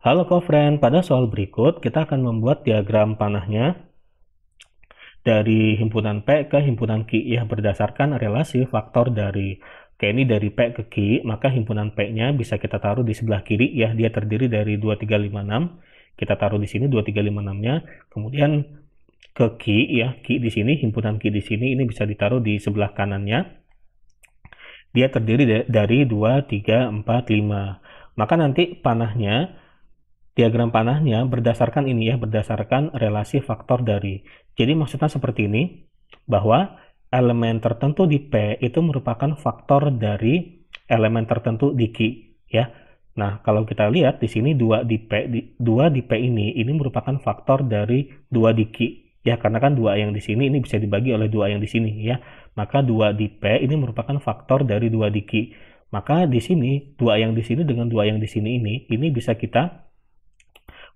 Halo kofren, pada soal berikut kita akan membuat diagram panahnya dari himpunan P ke himpunan Q ya berdasarkan relasi faktor dari Oke, ini dari P ke Q, maka himpunan P-nya bisa kita taruh di sebelah kiri ya. Dia terdiri dari 2356. Kita taruh di sini 2356-nya. Kemudian ke Q ya, Q di sini, himpunan Q di sini ini bisa ditaruh di sebelah kanannya. Dia terdiri dari 2345. Maka nanti panahnya diagram panahnya berdasarkan ini ya, berdasarkan relasi faktor dari. Jadi maksudnya seperti ini, bahwa elemen tertentu di P itu merupakan faktor dari elemen tertentu di Q ya. Nah, kalau kita lihat di sini dua di P 2 dua di P ini ini merupakan faktor dari dua di Q ya karena kan dua yang di sini ini bisa dibagi oleh dua yang di sini ya. Maka dua di P ini merupakan faktor dari dua di Q. Maka di sini dua yang di sini dengan dua yang di sini ini ini bisa kita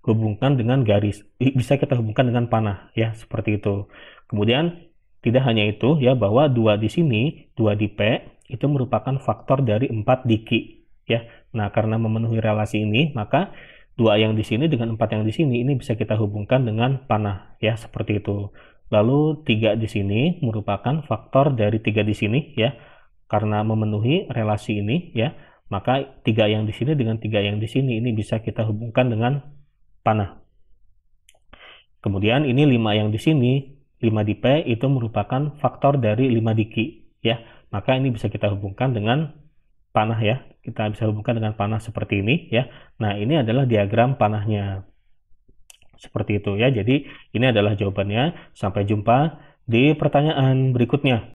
hubungkan dengan garis bisa kita hubungkan dengan panah ya seperti itu kemudian tidak hanya itu ya bahwa dua di sini dua di p itu merupakan faktor dari empat di q ya nah karena memenuhi relasi ini maka dua yang di sini dengan empat yang di sini ini bisa kita hubungkan dengan panah ya seperti itu lalu tiga di sini merupakan faktor dari tiga di sini ya karena memenuhi relasi ini ya maka tiga yang di sini dengan tiga yang di sini ini bisa kita hubungkan dengan panah. Kemudian ini 5 yang di sini, 5 di P itu merupakan faktor dari 5 di Q ya. Maka ini bisa kita hubungkan dengan panah ya. Kita bisa hubungkan dengan panah seperti ini ya. Nah, ini adalah diagram panahnya. Seperti itu ya. Jadi, ini adalah jawabannya. Sampai jumpa di pertanyaan berikutnya.